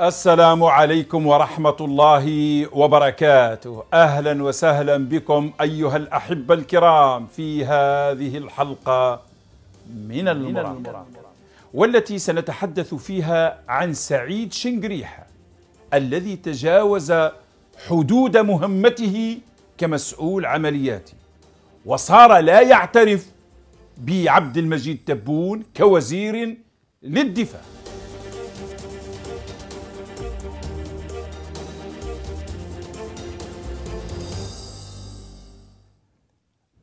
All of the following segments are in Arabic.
السلام عليكم ورحمة الله وبركاته أهلا وسهلا بكم أيها الأحبة الكرام في هذه الحلقة من المراقبة والتي سنتحدث فيها عن سعيد شنقريحة الذي تجاوز حدود مهمته كمسؤول عملياتي وصار لا يعترف بعبد المجيد تبون كوزير للدفاع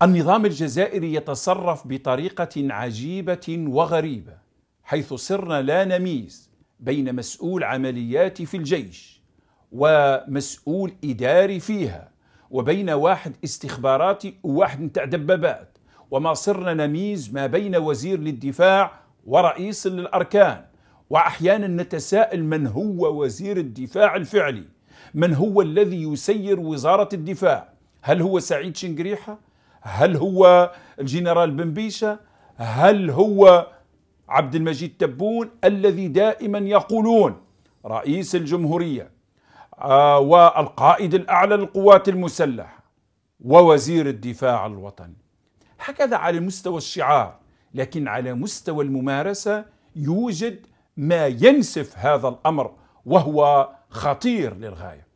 النظام الجزائري يتصرف بطريقة عجيبة وغريبة حيث صرنا لا نميز بين مسؤول عمليات في الجيش ومسؤول إداري فيها وبين واحد استخباراتي وواحد نتاع دبابات وما صرنا نميز ما بين وزير للدفاع ورئيس للأركان وأحيانا نتساءل من هو وزير الدفاع الفعلي من هو الذي يسير وزارة الدفاع هل هو سعيد شنقريحه هل هو الجنرال بن بيشة هل هو عبد المجيد تبون الذي دائما يقولون رئيس الجمهورية آه، والقائد الأعلى للقوات المسلحة ووزير الدفاع الوطني هكذا على مستوى الشعار لكن على مستوى الممارسة يوجد ما ينسف هذا الأمر وهو خطير للغاية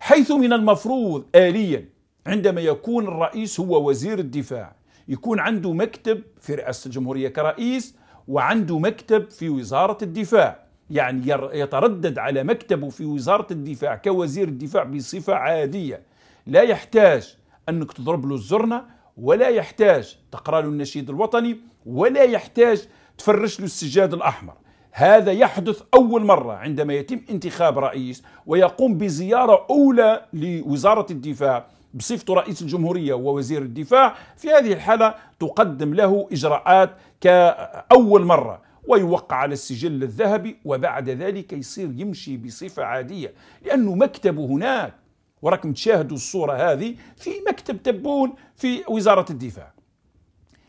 حيث من المفروض آليا عندما يكون الرئيس هو وزير الدفاع يكون عنده مكتب في رئاسة الجمهورية كرئيس وعنده مكتب في وزارة الدفاع يعني يتردد على مكتبه في وزارة الدفاع كوزير الدفاع بصفة عادية لا يحتاج أنك تضرب له الزرنة ولا يحتاج تقرأ له النشيد الوطني ولا يحتاج تفرش له السجاد الأحمر هذا يحدث أول مرة عندما يتم انتخاب رئيس ويقوم بزيارة أولى لوزارة الدفاع بصفته رئيس الجمهورية ووزير الدفاع في هذه الحالة تقدم له إجراءات كأول مرة ويوقع على السجل الذهبي وبعد ذلك يصير يمشي بصفة عادية لأنه مكتبه هناك وراكم تشاهدوا الصورة هذه في مكتب تبون في وزارة الدفاع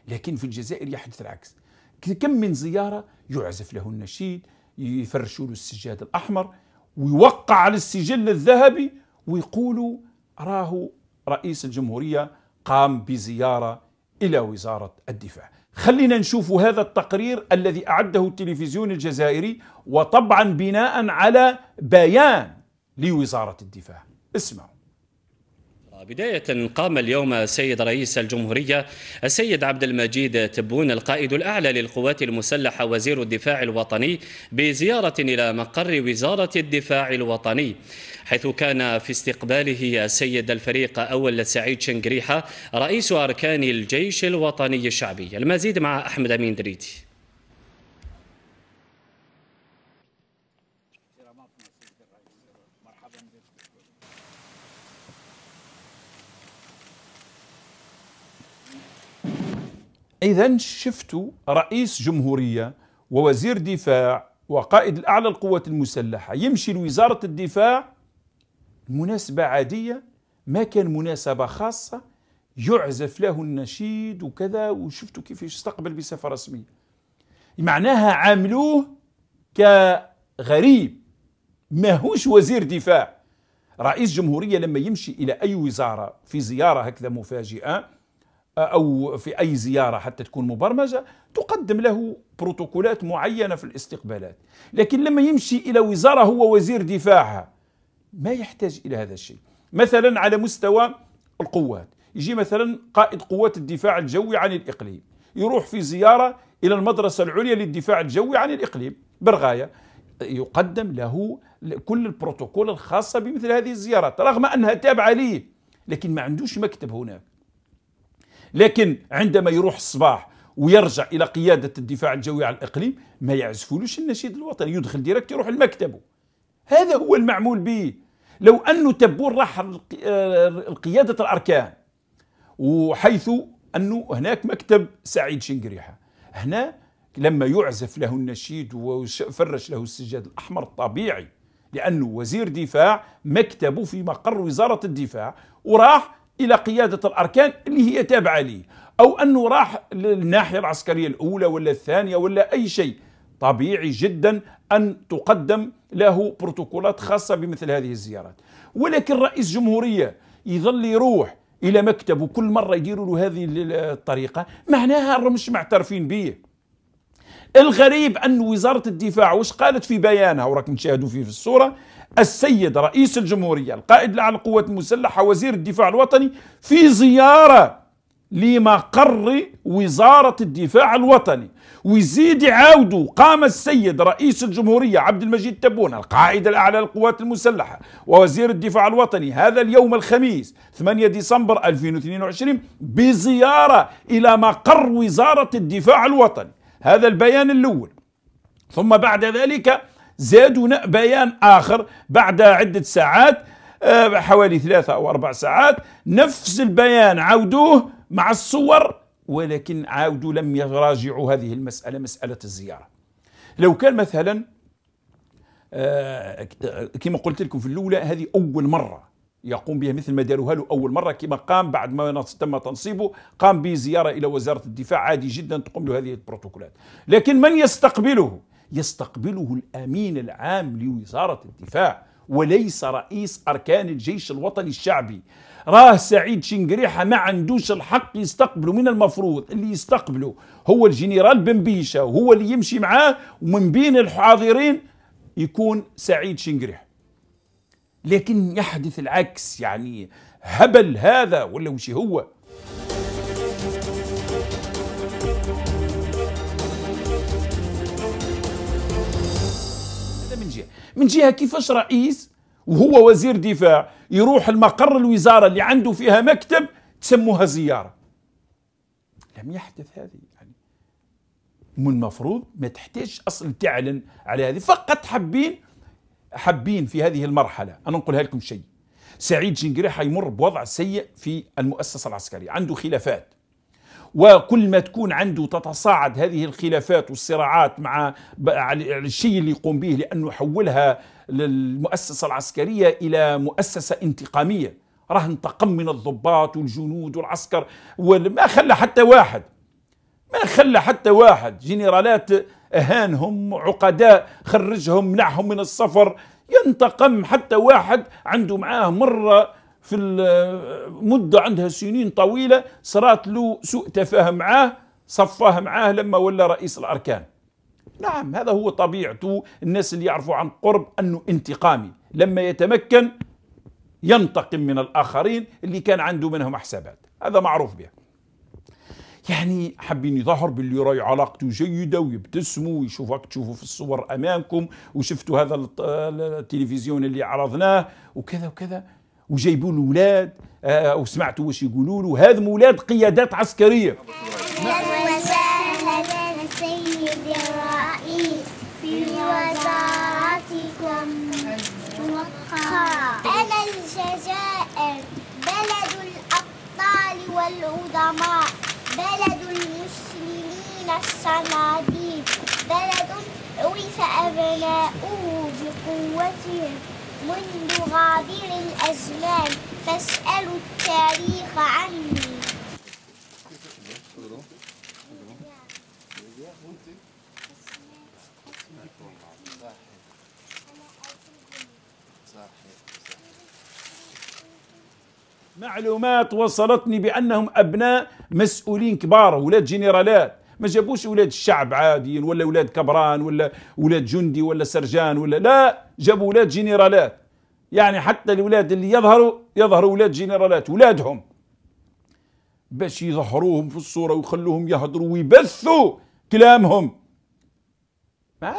لكن في الجزائر يحدث العكس كم من زيارة يعزف له النشيد يفرشوا له السجاد الأحمر ويوقع على السجل الذهبي ويقولوا راهو رئيس الجمهورية قام بزيارة إلى وزارة الدفاع خلينا نشوف هذا التقرير الذي أعده التلفزيون الجزائري وطبعا بناء على بيان لوزارة الدفاع اسمعوا بداية قام اليوم السيد رئيس الجمهورية السيد عبد المجيد تبون القائد الأعلى للقوات المسلحة وزير الدفاع الوطني بزيارة إلى مقر وزارة الدفاع الوطني حيث كان في استقباله السيد الفريق أول سعيد شنقريحة رئيس أركان الجيش الوطني الشعبي المزيد مع أحمد أمين دريتي إذا شفت رئيس جمهورية ووزير دفاع وقائد الأعلى القوات المسلحة يمشي لوزارة الدفاع مناسبة عادية ما كان مناسبة خاصة يعزف له النشيد وكذا وشفتوا كيف يستقبل بصفة رسمية معناها عاملوه كغريب ما هوش وزير دفاع رئيس جمهورية لما يمشي إلى أي وزارة في زيارة هكذا مفاجئة أو في أي زيارة حتى تكون مبرمجة تقدم له بروتوكولات معينة في الاستقبالات لكن لما يمشي إلى وزارة هو وزير دفاعها ما يحتاج إلى هذا الشيء مثلا على مستوى القوات يجي مثلا قائد قوات الدفاع الجوي عن الإقليم يروح في زيارة إلى المدرسة العليا للدفاع الجوي عن الإقليم برغاية يقدم له كل البروتوكول الخاصة بمثل هذه الزيارات رغم أنها تابعة ليه لكن ما عندوش مكتب هناك لكن عندما يروح الصباح ويرجع الى قياده الدفاع الجوي على الاقليم ما يعزفولوش النشيد الوطني يدخل ديريكت يروح لمكتبه هذا هو المعمول به لو انه تبون راح آه، قياده الاركان وحيث انه هناك مكتب سعيد شنقريحه هنا لما يعزف له النشيد ويفرش له السجاد الاحمر الطبيعي لانه وزير دفاع مكتبه في مقر وزاره الدفاع وراح الى قياده الاركان اللي هي تابعه لي او انه راح للناحيه العسكريه الاولى ولا الثانيه ولا اي شيء طبيعي جدا ان تقدم له بروتوكولات خاصه بمثل هذه الزيارات ولكن رئيس جمهوريه يظل يروح الى مكتبه كل مره يديروا له هذه الطريقه معناها مش معترفين به الغريب ان وزاره الدفاع واش قالت في بيانها وراكم تشاهدوا فيه في الصوره السيد رئيس الجمهورية القائد الأعلى للقوات المسلحة وزير الدفاع الوطني في زيارة لمقر وزارة الدفاع الوطني ويزيد عاودوا قام السيد رئيس الجمهورية عبد المجيد تبون القائد الأعلى للقوات المسلحة ووزير الدفاع الوطني هذا اليوم الخميس 8 ديسمبر 2022 بزيارة إلى مقر وزارة الدفاع الوطني هذا البيان الأول ثم بعد ذلك زادونا بيان آخر بعد عدة ساعات آه، حوالي ثلاثة أو أربع ساعات نفس البيان عاودوه مع الصور ولكن عاودوا لم يراجعوا هذه المسألة مسألة الزيارة لو كان مثلا آه، كما قلت لكم في الأولى هذه أول مرة يقوم بها مثل ما داروها له اول مره كما قام بعد ما تم تنصيبه قام بزياره الى وزاره الدفاع عادي جدا تقوم له هذه البروتوكولات لكن من يستقبله يستقبله الامين العام لوزاره الدفاع وليس رئيس اركان الجيش الوطني الشعبي راه سعيد شنقريحه ما عندوش الحق يستقبله من المفروض اللي يستقبله هو الجنرال بن بيشه وهو اللي يمشي معاه ومن بين الحاضرين يكون سعيد شنقريحه لكن يحدث العكس يعني هبل هذا ولا وش هو جهه من جهه كيفاش رئيس وهو وزير دفاع يروح المقر الوزاره اللي عنده فيها مكتب تسموها زياره لم يحدث هذه يعني من المفروض ما تحتاج اصلا تعلن على هذه فقط حابين حابين في هذه المرحله انا نقولها لكم شيء سعيد جنجري حيمر بوضع سيء في المؤسسه العسكريه عنده خلافات وكل ما تكون عنده تتصاعد هذه الخلافات والصراعات مع الشيء اللي يقوم به لأنه حولها للمؤسسة العسكرية إلى مؤسسة انتقامية راه انتقم من الضباط والجنود والعسكر وما خلى حتى واحد ما خلى حتى واحد جنرالات اهانهم عقداء خرجهم منعهم من السفر ينتقم حتى واحد عنده معاه مره في مدة عندها سنين طويلة صارت له سوء تفاهم معاه صفاه معاه لما ولا رئيس الأركان نعم هذا هو طبيعته الناس اللي يعرفوا عن قرب أنه انتقامي لما يتمكن ينتقم من الآخرين اللي كان عنده منهم حسابات هذا معروف به يعني حابين يظهر باللي راي علاقته جيدة ويبتسموا ويشوفك تشوفوا في الصور أمامكم وشفتوا هذا التلفزيون اللي عرضناه وكذا وكذا وجايبوا له ولاد آه، وسمعتوا واش يقولوا له هذم ولاد قيادات عسكريه أنا الجزائر بلد الأبطال والعظماء بلد المسلمين الصناديد بلد عرف أبناؤه بقوتهم منذ غابر الأزمان فاسألوا التاريخ عني معلومات وصلتني بأنهم أبناء مسؤولين كبار ولاد جنرالات ما جابوش ولاد الشعب عاديين ولا ولاد كبران ولا ولاد جندي ولا سرجان ولا لا جابوا اولاد جنرالات يعني حتى الاولاد اللي يظهروا يظهروا اولاد جنرالات اولادهم باش يظهروهم في الصوره ويخلوهم يهضروا ويبثوا كلامهم ما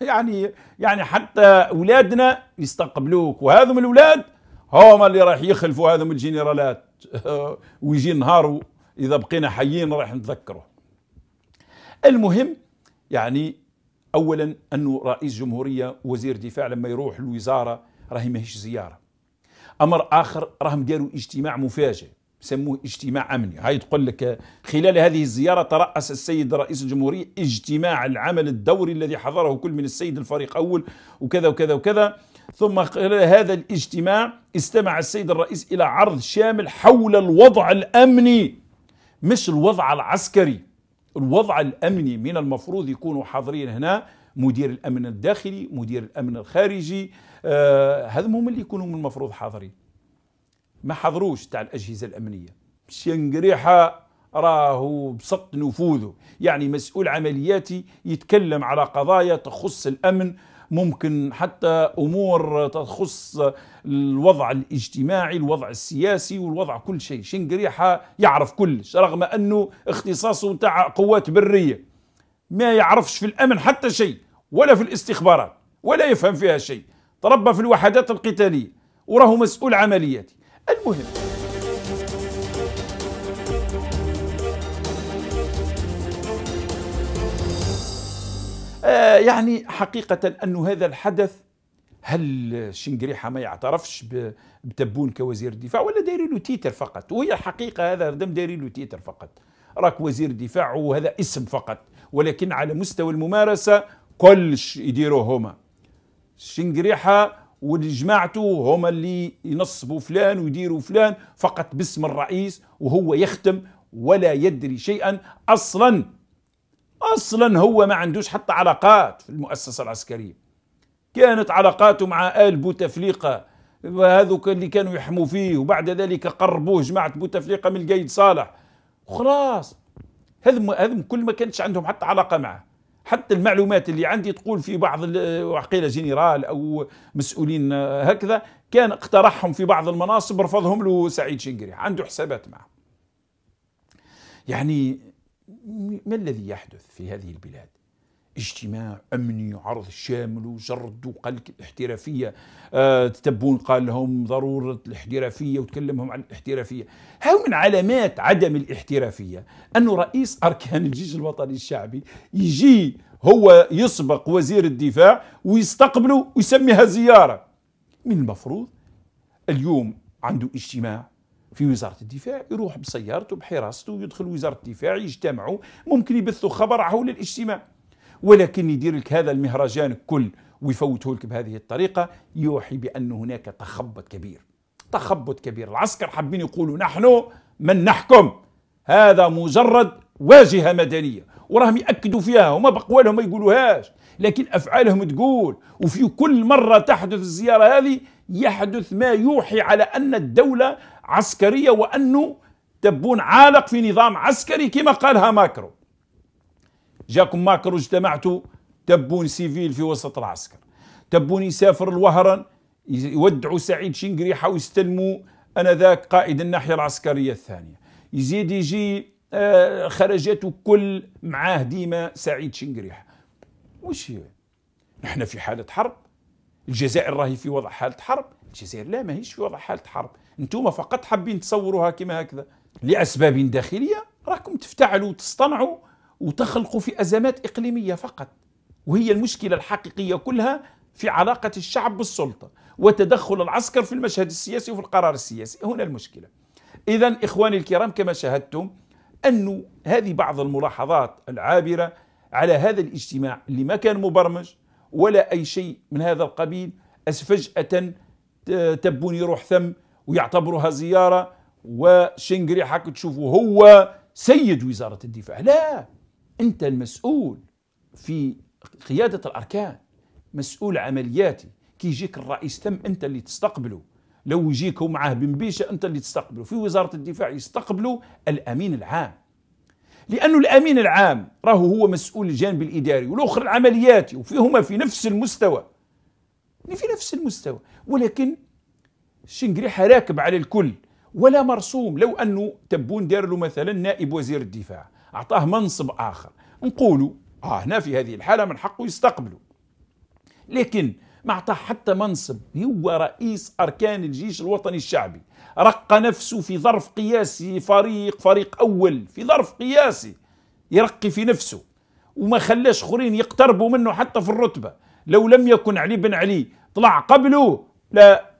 يعني يعني حتى اولادنا يستقبلوك وهذم الاولاد هما اللي راح يخلفوا هذم الجنرالات ويجي نهار اذا بقينا حيين راح نتذكره المهم يعني اولا انه رئيس جمهوريه وزير دفاع لما يروح الوزاره راهي ماهيش زياره امر اخر راهم داروا اجتماع مفاجئ سموه اجتماع امني هاي تقول لك خلال هذه الزياره تراس السيد رئيس الجمهوريه اجتماع العمل الدوري الذي حضره كل من السيد الفريق اول وكذا وكذا وكذا ثم خلال هذا الاجتماع استمع السيد الرئيس الى عرض شامل حول الوضع الامني مش الوضع العسكري الوضع الامني من المفروض يكونوا حاضرين هنا مدير الامن الداخلي مدير الامن الخارجي آه هذم هما اللي يكونوا من المفروض حاضرين ما حضروش تاع الاجهزه الامنيه شنقريحه راهو بسط نفوذه يعني مسؤول عملياتي يتكلم على قضايا تخص الامن ممكن حتى امور تخص الوضع الاجتماعي الوضع السياسي والوضع كل شيء شنقريحه يعرف كلش رغم انه اختصاصه تاع قوات بريه ما يعرفش في الامن حتى شيء ولا في الاستخبارات ولا يفهم فيها شيء تربى في الوحدات القتاليه وراه مسؤول عملياتي المهم آه، يعني حقيقة أن هذا الحدث هل شنقريحة ما يعترفش بتبون كوزير الدفاع ولا داير له تيتر فقط وهي حقيقة هذا دم داير له تيتر فقط راك وزير دفاع وهذا اسم فقط ولكن على مستوى الممارسة كلش يديروا هما شنقريحة وجماعته هما اللي ينصبوا فلان ويديروا فلان فقط باسم الرئيس وهو يختم ولا يدري شيئا اصلا اصلا هو ما عندوش حتى علاقات في المؤسسه العسكريه كانت علاقاته مع ال بوتفليقه وهذوك اللي كانوا يحموا فيه وبعد ذلك قربوه جماعه بوتفليقه من القايد صالح وخلاص هذم هذم كل ما كانتش عندهم حتى علاقه معه حتى المعلومات اللي عندي تقول في بعض عقيله جنرال او مسؤولين هكذا كان اقترحهم في بعض المناصب رفضهم له سعيد شنقري عنده حسابات معه يعني ما الذي يحدث في هذه البلاد اجتماع امني عرض شامل وجرد وقال الاحترافيه أه تتبون قال لهم ضروره الاحترافيه وتكلمهم عن الاحترافيه هاو من علامات عدم الاحترافيه انه رئيس اركان الجيش الوطني الشعبي يجي هو يسبق وزير الدفاع ويستقبله ويسميها زياره من المفروض اليوم عنده اجتماع في وزاره الدفاع يروح بسيارته بحراسته يدخل وزاره الدفاع يجتمعوا ممكن يبثوا خبر حول الاجتماع ولكن يدير لك هذا المهرجان كل ويفوته لك بهذه الطريقه يوحي بان هناك تخبط كبير تخبط كبير العسكر حابين يقولوا نحن من نحكم هذا مجرد واجهه مدنيه وراهم ياكدوا فيها وما بقوالهم ما يقولوهاش لكن افعالهم تقول وفي كل مره تحدث الزياره هذه يحدث ما يوحي على ان الدوله عسكرية وأنه تبون عالق في نظام عسكري كما قالها ماكرو جاكم ماكرو اجتمعتوا تبون سيفيل في وسط العسكر تبون يسافر الوهران يودعوا سعيد شنقريحة ويستلموا أنا ذاك قائد الناحية العسكرية الثانية يزيد يجي آه، خرجته كل معاه ديما سعيد شنقريحة وش هي نحن في حالة حرب الجزائر راهي في وضع حالة حرب الجزائر لا ماهيش في وضع حالة حرب انتم فقط حابين تصوروها كما هكذا لأسباب داخلية راكم تفتعلوا وتصطنعوا وتخلقوا في أزمات إقليمية فقط وهي المشكلة الحقيقية كلها في علاقة الشعب بالسلطة وتدخل العسكر في المشهد السياسي وفي القرار السياسي هنا المشكلة إذا إخواني الكرام كما شاهدتم أن هذه بعض الملاحظات العابرة على هذا الاجتماع اللي ما كان مبرمج ولا أي شيء من هذا القبيل أسفجأة تبني روح ثم ويعتبروها زيارة وشنقري حق تشوفه هو سيد وزارة الدفاع لا أنت المسؤول في قيادة الأركان مسؤول عملياتي كي يجيك الرئيس تم أنت اللي تستقبله لو يجيك معاه بن بيشة أنت اللي تستقبله في وزارة الدفاع يستقبلوا الأمين العام لأنه الأمين العام راهو هو مسؤول الجانب الإداري والآخر العملياتي وفيهما في نفس المستوى يعني في نفس المستوى ولكن شنقريحه راكب على الكل ولا مرسوم لو انه تبون دار له مثلا نائب وزير الدفاع اعطاه منصب اخر نقولوا اه هنا في هذه الحاله من حقه يستقبله لكن ما اعطاه حتى منصب هو رئيس اركان الجيش الوطني الشعبي رق نفسه في ظرف قياسي فريق فريق اول في ظرف قياسي يرقي في نفسه وما خلاش خرين يقتربوا منه حتى في الرتبه لو لم يكن علي بن علي طلع قبله لا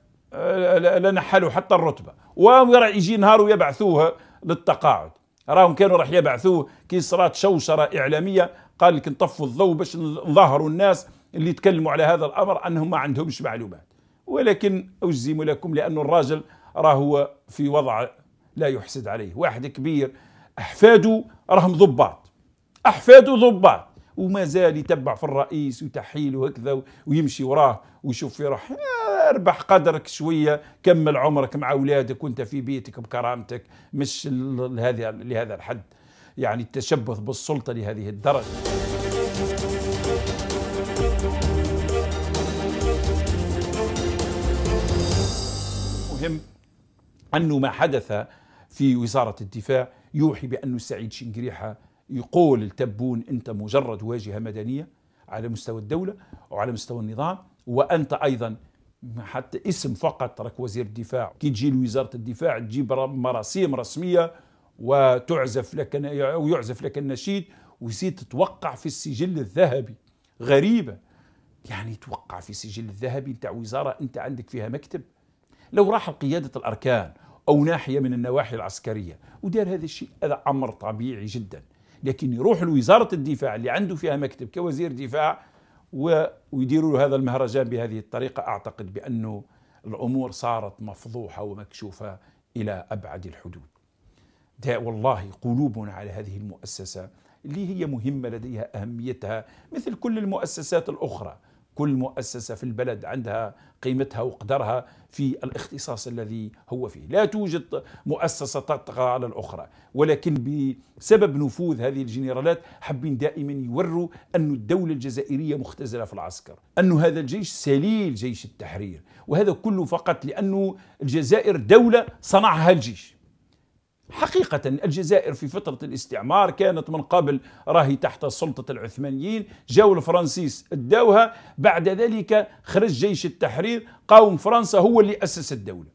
لنا حلو حتى الرتبه وهم يجي نهار ويبعثوه للتقاعد راهم كانوا راح يبعثوه كي صارت شوشره اعلاميه قال لك نطفوا الضوء باش نظهروا الناس اللي يتكلموا على هذا الامر انهم ما عندهمش معلومات ولكن اجزم لكم لانه الراجل راهو في وضع لا يحسد عليه واحد كبير احفاده راهم ضباط احفاده ضباط وما زال يتبع في الرئيس وتحيل وهكذا ويمشي وراه ويشوف في روح آه، اربح قدرك شويه كمل عمرك مع اولادك وانت في بيتك بكرامتك مش لهذا لهذا الحد يعني التشبث بالسلطه لهذه الدرجه مهم انه ما حدث في وزاره الدفاع يوحي بانه سعيد شنقريحه يقول التبون أنت مجرد واجهة مدنية على مستوى الدولة وعلى مستوى النظام وأنت أيضا حتى اسم فقط ترك وزير الدفاع كي تجي لوزارة الدفاع تجيب مراسيم رسمية وتعزف لك أو يعزف لك النشيد ويزيد تتوقع في السجل الذهبي غريبة يعني توقع في السجل الذهبي نتاع وزارة أنت عندك فيها مكتب لو راح قياده الأركان أو ناحية من النواحي العسكرية ودار هذا الشيء هذا أمر طبيعي جدا لكن يروح لوزارة الدفاع اللي عنده فيها مكتب كوزير دفاع ويديروا له هذا المهرجان بهذه الطريقة أعتقد بأنه الأمور صارت مفضوحة ومكشوفة إلى أبعد الحدود ده والله قلوبنا على هذه المؤسسة اللي هي مهمة لديها أهميتها مثل كل المؤسسات الأخرى كل مؤسسة في البلد عندها قيمتها وقدرها في الاختصاص الذي هو فيه لا توجد مؤسسة تطغى على الأخرى ولكن بسبب نفوذ هذه الجنرالات حابين دائما يوروا أن الدولة الجزائرية مختزلة في العسكر أن هذا الجيش سليل جيش التحرير وهذا كله فقط لأنه الجزائر دولة صنعها الجيش حقيقة الجزائر في فترة الاستعمار كانت من قبل راهي تحت سلطة العثمانيين جاو الفرنسيس اداوها بعد ذلك خرج جيش التحرير قاوم فرنسا هو اللي أسس الدولة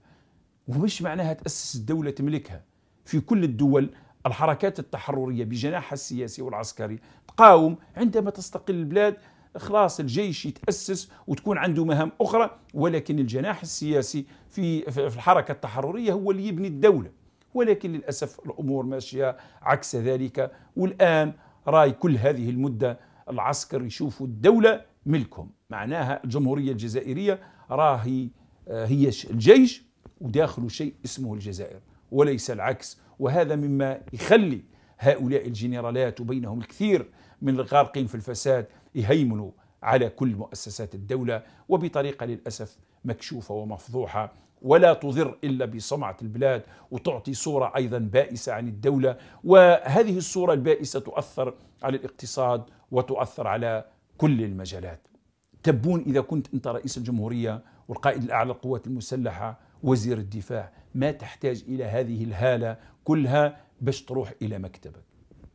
ومش معناها تأسس الدولة تملكها في كل الدول الحركات التحررية بجناحها السياسي والعسكري تقاوم عندما تستقل البلاد خلاص الجيش يتأسس وتكون عنده مهام أخرى ولكن الجناح السياسي في, في الحركة التحررية هو اللي يبني الدولة ولكن للأسف الأمور ماشية عكس ذلك والآن راي كل هذه المدة العسكر يشوفوا الدولة ملكهم معناها الجمهورية الجزائرية راهي آه، هي الجيش وداخله شيء اسمه الجزائر وليس العكس وهذا مما يخلي هؤلاء الجنرالات وبينهم الكثير من الغارقين في الفساد يهيمنوا على كل مؤسسات الدولة وبطريقة للأسف مكشوفة ومفضوحة ولا تضر إلا بصمعة البلاد وتعطي صورة أيضا بائسة عن الدولة وهذه الصورة البائسة تؤثر على الاقتصاد وتؤثر على كل المجالات تبون إذا كنت أنت رئيس الجمهورية والقائد الأعلى للقوات المسلحة وزير الدفاع ما تحتاج إلى هذه الهالة كلها باش تروح إلى مكتبك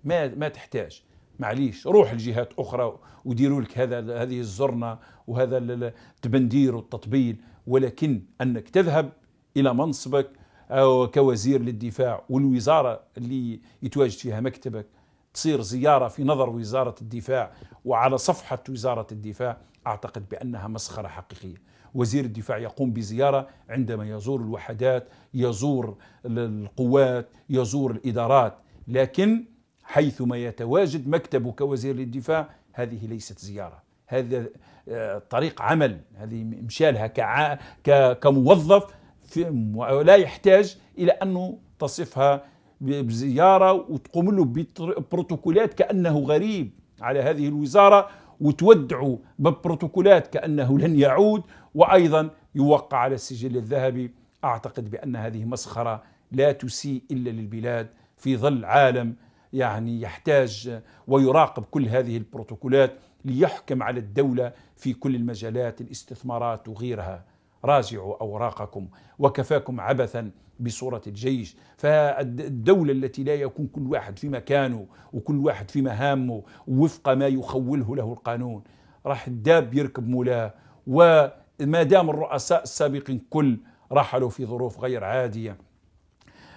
ما, ما تحتاج معليش روح لجهات اخرى وديروا لك هذا هذه الزرنه وهذا التبندير والتطبيل ولكن انك تذهب الى منصبك أو كوزير للدفاع والوزاره اللي يتواجد فيها مكتبك تصير زياره في نظر وزاره الدفاع وعلى صفحه وزاره الدفاع اعتقد بانها مسخره حقيقيه وزير الدفاع يقوم بزيارة عندما يزور الوحدات يزور القوات يزور الإدارات لكن حيثما يتواجد مكتبه كوزير للدفاع هذه ليست زيارة هذا آه، طريق عمل هذه مشالها كع... ك... كموظف في... ولا يحتاج إلى أنه تصفها بزيارة وتقوم له ببروتوكولات كأنه غريب على هذه الوزارة وتودعه ببروتوكولات كأنه لن يعود وأيضا يوقع على السجل الذهبي أعتقد بأن هذه مسخرة لا تسيء إلا للبلاد في ظل عالم يعني يحتاج ويراقب كل هذه البروتوكولات ليحكم على الدولة في كل المجالات الاستثمارات وغيرها راجعوا أوراقكم وكفاكم عبثا بصورة الجيش فالدولة التي لا يكون كل واحد في مكانه وكل واحد في مهامه وفق ما يخوله له القانون راح الداب يركب مولاه وما دام الرؤساء السابقين كل رحلوا في ظروف غير عادية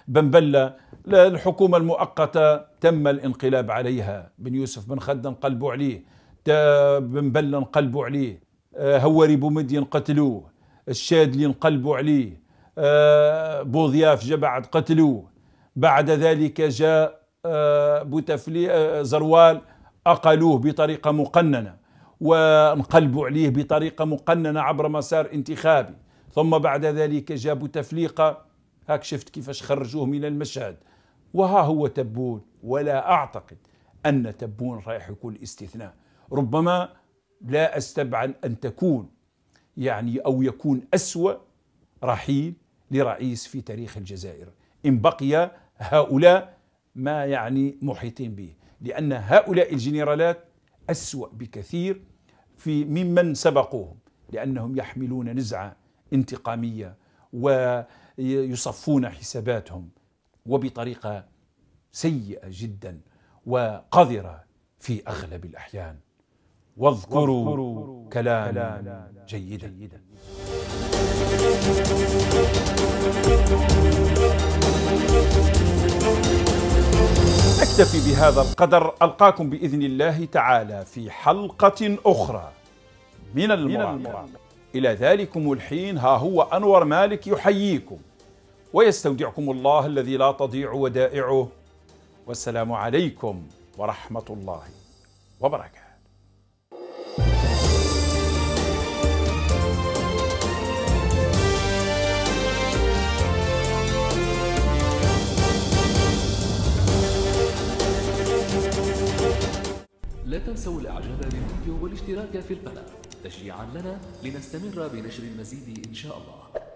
بنبلة الحكومة المؤقتة تم الانقلاب عليها بن يوسف بن خد انقلبوا عليه بن بلة انقلبوا عليه آه، هوري بومدي قتلوه الشادلي انقلبوا عليه آه، بوضياف جبعد قتلوه بعد ذلك جاء آه، بوتفلي زروال أقلوه بطريقة مقننة وانقلبوا عليه بطريقة مقننة عبر مسار انتخابي ثم بعد ذلك جاء بوتفليقة هاك شفت كيفاش خرجوه من المشهد وها هو تبون ولا أعتقد أن تبون رايح يكون استثناء ربما لا أستبعد أن تكون يعني أو يكون أسوأ رحيل لرئيس في تاريخ الجزائر إن بقي هؤلاء ما يعني محيطين به لأن هؤلاء الجنرالات أسوأ بكثير في ممن سبقوهم لأنهم يحملون نزعة انتقامية ويصفون حساباتهم وبطريقه سيئه جدا وقذره في اغلب الاحيان واذكروا, واذكروا كلام, كلام جيدا, جيدا. نكتفي بهذا القدر ألقاكم بإذن الله تعالى في حلقة أخرى من المراقبة إلى ذلكم الحين ها هو أنور مالك يحييكم ويستودعكم الله الذي لا تضيع ودائعه والسلام عليكم ورحمه الله وبركاته لا تنسوا الاعجاب بالفيديو والاشتراك في القناة تشجيعا لنا لنستمر بنشر المزيد ان شاء الله